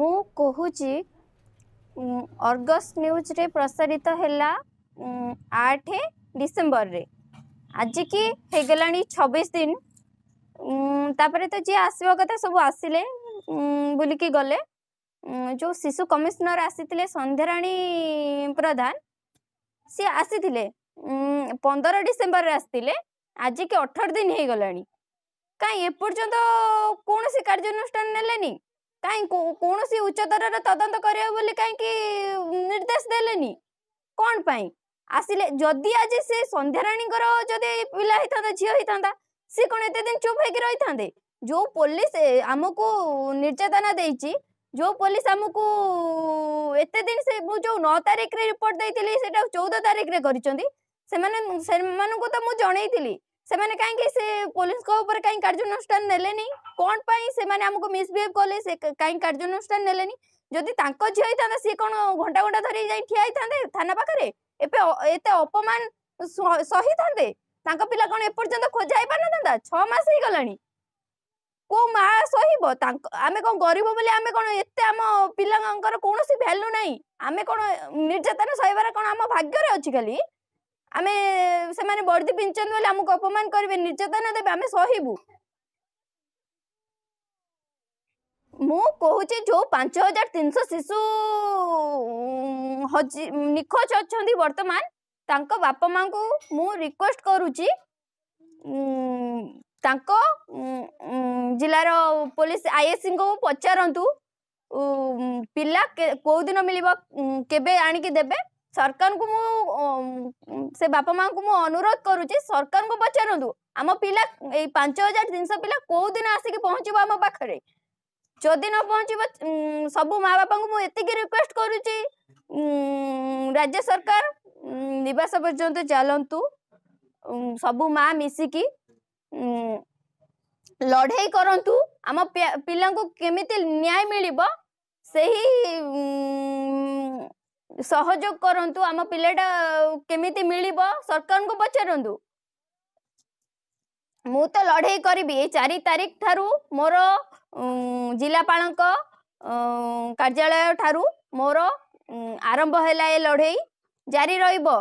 ମୁଁ କହୁଛି ଅର୍ଗସ୍ ନ୍ୟୁଜ୍ରେ ପ୍ରସାରିତ ହେଲା ଆଠ ଡିସେମ୍ବରରେ ଆଜିକି ହେଇଗଲାଣି ଛବିଶ ଦିନ ତାପରେ ତ ଯିଏ ଆସିବା କଥା ସବୁ ଆସିଲେ ବୁଲିକି ଗଲେ ଯେଉଁ ଶିଶୁ କମିଶନର ଆସିଥିଲେ ସନ୍ଧ୍ୟାରାଣୀ ପ୍ରଧାନ ସିଏ ଆସିଥିଲେ ପନ୍ଦର ଡିସେମ୍ବରରେ ଆସିଥିଲେ ଆଜିକି ଅଠର ଦିନ ହେଇଗଲାଣି କାହିଁ ଏପର୍ଯ୍ୟନ୍ତ କୌଣସି କାର୍ଯ୍ୟାନୁଷ୍ଠାନ ନେଲେନି କାହିଁ କୌଣସି ଉଚ୍ଚତରର ତଦନ୍ତ କରିବ ବୋଲି କାହିଁକି ନିର୍ଦ୍ଦେଶ ଦେଲେନି କ'ଣ ପାଇଁ ଆସିଲେ ଯଦି ଆଜି ସେ ସନ୍ଧ୍ୟାରାଣୀଙ୍କର ଯଦି ପିଲା ହେଇଥାନ୍ତା ଝିଅ ହେଇଥାନ୍ତା ସେ କ'ଣ ଏତେ ଦିନ ଚୁପ୍ ହେଇକି ରହିଥାନ୍ତେ ଯେଉଁ ପୋଲିସ ଆମକୁ ନିର୍ଯାତନା ଦେଇଛି ଯେଉଁ ପୋଲିସ ଆମକୁ ଏତେ ଦିନ ସେ ମୁଁ ଯେଉଁ ନଅ ତାରିଖରେ ରିପୋର୍ଟ ଦେଇଥିଲି ସେଇଟା ଚଉଦ ତାରିଖରେ କରିଛନ୍ତି ସେମାନେ ସେମାନଙ୍କୁ ତ ମୁଁ ଜଣେଇଥିଲି ସେମାନେ କାହିଁକି ସେ ପୋଲିସଙ୍କ ଉପରେ କାହିଁ କାର୍ଯ୍ୟାନୁଷ୍ଠାନ ନେଲେନି କ'ଣ ପାଇଁ ସେମାନେ ଆମକୁ ମିସବିହେଭ୍ କଲେ ସେ କାହିଁ କାର୍ଯ୍ୟାନୁଷ୍ଠାନ ନେଲେନି ଯଦି ତାଙ୍କ ଝିଅ ହେଇଥାନ୍ତା ସିଏ କ'ଣ ଘଣ୍ଟା ଘଣ୍ଟା ଧରି ଯାଇ ଠିଆ ହେଇଥାନ୍ତେ ଥାନା ପାଖରେ ଏବେ ଏତେ ଅପମାନ ସହିଥାନ୍ତେ ତାଙ୍କ ପିଲା କ'ଣ ଏପର୍ଯ୍ୟନ୍ତ ଖୋଜା ହେଇପାରିନଥାନ୍ତା ଛଅ ମାସ ହେଇଗଲାଣି କୋଉ ମା ସହିବ ତାଙ୍କ ଆମେ କ'ଣ ଗରିବ ବୋଲି ଆମେ କ'ଣ ଏତେ ଆମ ପିଲାଙ୍କର କୌଣସି ଭ୍ୟାଲ୍ୟୁ ନାହିଁ ଆମେ କ'ଣ ନିର୍ଯାତନା ସହିବାର କ'ଣ ଆମ ଭାଗ୍ୟରେ ଅଛି ଖାଲି ଆମେ ସେମାନେ ବର୍ଦ୍ଦି ପିନ୍ଧିଛନ୍ତି ବୋଲି ଆମକୁ ଅପମାନ କରିବେ ନିର୍ଯାତନା ଦେବେ ଆମେ ସହିବୁ ମୁଁ କହୁଛି ଯୋଉ ପାଞ୍ଚ ହଜାର ତିନିଶହ ଶିଶୁ ନିଖୋଜ ଅଛନ୍ତି ବର୍ତ୍ତମାନ ତାଙ୍କ ବାପା ମାଙ୍କୁ ମୁଁ ରିକ୍ୱେଷ୍ଟ କରୁଛି ତାଙ୍କ ଜିଲ୍ଲାର ପୋଲିସ ଆଇଏସ୍ସିଙ୍କୁ ପଚାରନ୍ତୁ ପିଲା କୋଉ ଦିନ ମିଳିବ କେବେ ଆଣିକି ଦେବେ ସରକାରଙ୍କୁ ମୁଁ ସେ ବାପା ମାଆଙ୍କୁ ମୁଁ ଅନୁରୋଧ କରୁଛି ସରକାରଙ୍କୁ ପଚାରନ୍ତୁ ଆମ ପିଲା ଏଇ ପାଞ୍ଚ ହଜାର ତିନିଶହ ପିଲା କୋଉ ଦିନ ଆସିକି ପହଞ୍ଚିବ ଆମ ପାଖରେ ଯଦି ନ ପହଞ୍ଚିବ ସବୁ ମା ବାପାଙ୍କୁ ମୁଁ ଏତିକି ରିକ୍ୱେଷ୍ଟ କରୁଛି ରାଜ୍ୟ ସରକାର ନିବାସ ପର୍ଯ୍ୟନ୍ତ ଚାଲନ୍ତୁ ସବୁ ମା ମିଶିକି ଲଢ଼େଇ କରନ୍ତୁ ଆମ ପିଲାଙ୍କୁ କେମିତି ନ୍ୟାୟ ମିଳିବ ସେହି ସହଯୋଗ କରନ୍ତୁ ଆମ ପିଲାଟା କେମିତି ମିଳିବ ସରକାରଙ୍କୁ ପଚାରନ୍ତୁ ମୁଁ ତ ଲଢେଇ କରିବି ଏଇ ଚାରି ତାରିଖ ଠାରୁ ମୋର ଜିଲ୍ଲାପାଳଙ୍କ କାର୍ଯ୍ୟାଳୟ ଠାରୁ ମୋର ଆରମ୍ଭ ହେଲା ଏ ଲଢେଇ ଜାରି ରହିବ